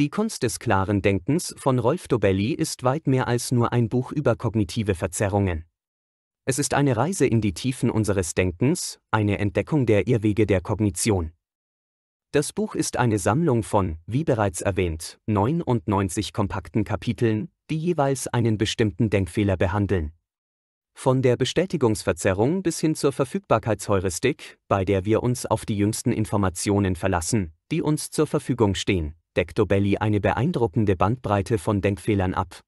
Die Kunst des klaren Denkens von Rolf Dobelli ist weit mehr als nur ein Buch über kognitive Verzerrungen. Es ist eine Reise in die Tiefen unseres Denkens, eine Entdeckung der Irrwege der Kognition. Das Buch ist eine Sammlung von, wie bereits erwähnt, 99 kompakten Kapiteln, die jeweils einen bestimmten Denkfehler behandeln. Von der Bestätigungsverzerrung bis hin zur Verfügbarkeitsheuristik, bei der wir uns auf die jüngsten Informationen verlassen, die uns zur Verfügung stehen deckt Dobelli eine beeindruckende Bandbreite von Denkfehlern ab.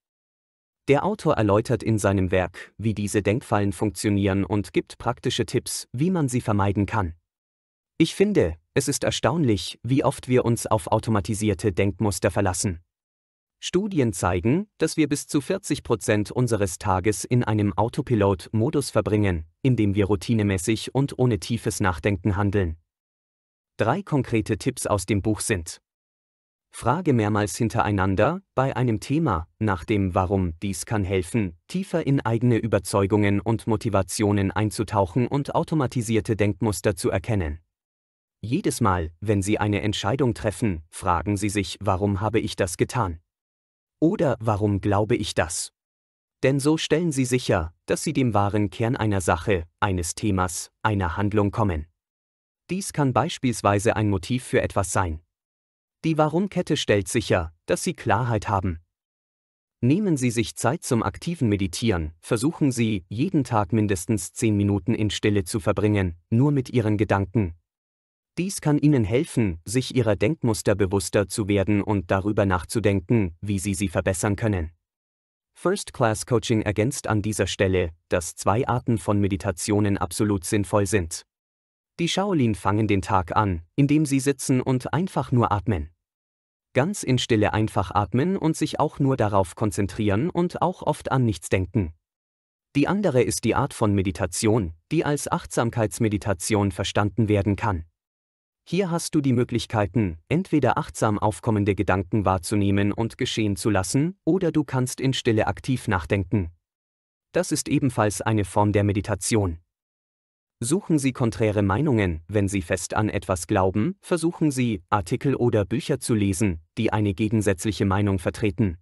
Der Autor erläutert in seinem Werk, wie diese Denkfallen funktionieren und gibt praktische Tipps, wie man sie vermeiden kann. Ich finde, es ist erstaunlich, wie oft wir uns auf automatisierte Denkmuster verlassen. Studien zeigen, dass wir bis zu 40 Prozent unseres Tages in einem Autopilot-Modus verbringen, in dem wir routinemäßig und ohne tiefes Nachdenken handeln. Drei konkrete Tipps aus dem Buch sind Frage mehrmals hintereinander, bei einem Thema, nach dem Warum, dies kann helfen, tiefer in eigene Überzeugungen und Motivationen einzutauchen und automatisierte Denkmuster zu erkennen. Jedes Mal, wenn Sie eine Entscheidung treffen, fragen Sie sich, warum habe ich das getan? Oder warum glaube ich das? Denn so stellen Sie sicher, dass Sie dem wahren Kern einer Sache, eines Themas, einer Handlung kommen. Dies kann beispielsweise ein Motiv für etwas sein, die Warum-Kette stellt sicher, dass Sie Klarheit haben. Nehmen Sie sich Zeit zum aktiven Meditieren, versuchen Sie, jeden Tag mindestens 10 Minuten in Stille zu verbringen, nur mit Ihren Gedanken. Dies kann Ihnen helfen, sich Ihrer Denkmuster bewusster zu werden und darüber nachzudenken, wie Sie sie verbessern können. First Class Coaching ergänzt an dieser Stelle, dass zwei Arten von Meditationen absolut sinnvoll sind. Die Shaolin fangen den Tag an, indem sie sitzen und einfach nur atmen ganz in Stille einfach atmen und sich auch nur darauf konzentrieren und auch oft an nichts denken. Die andere ist die Art von Meditation, die als Achtsamkeitsmeditation verstanden werden kann. Hier hast du die Möglichkeiten, entweder achtsam aufkommende Gedanken wahrzunehmen und geschehen zu lassen, oder du kannst in Stille aktiv nachdenken. Das ist ebenfalls eine Form der Meditation. Suchen Sie konträre Meinungen, wenn Sie fest an etwas glauben, versuchen Sie, Artikel oder Bücher zu lesen, die eine gegensätzliche Meinung vertreten.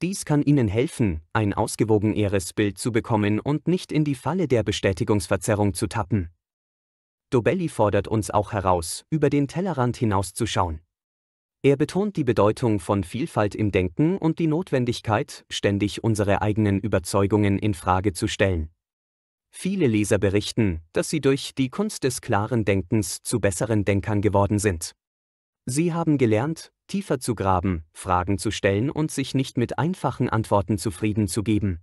Dies kann Ihnen helfen, ein ausgewogeneres Bild zu bekommen und nicht in die Falle der Bestätigungsverzerrung zu tappen. Dobelli fordert uns auch heraus, über den Tellerrand hinauszuschauen. Er betont die Bedeutung von Vielfalt im Denken und die Notwendigkeit, ständig unsere eigenen Überzeugungen in Frage zu stellen. Viele Leser berichten, dass sie durch die Kunst des klaren Denkens zu besseren Denkern geworden sind. Sie haben gelernt, tiefer zu graben, Fragen zu stellen und sich nicht mit einfachen Antworten zufrieden zu geben,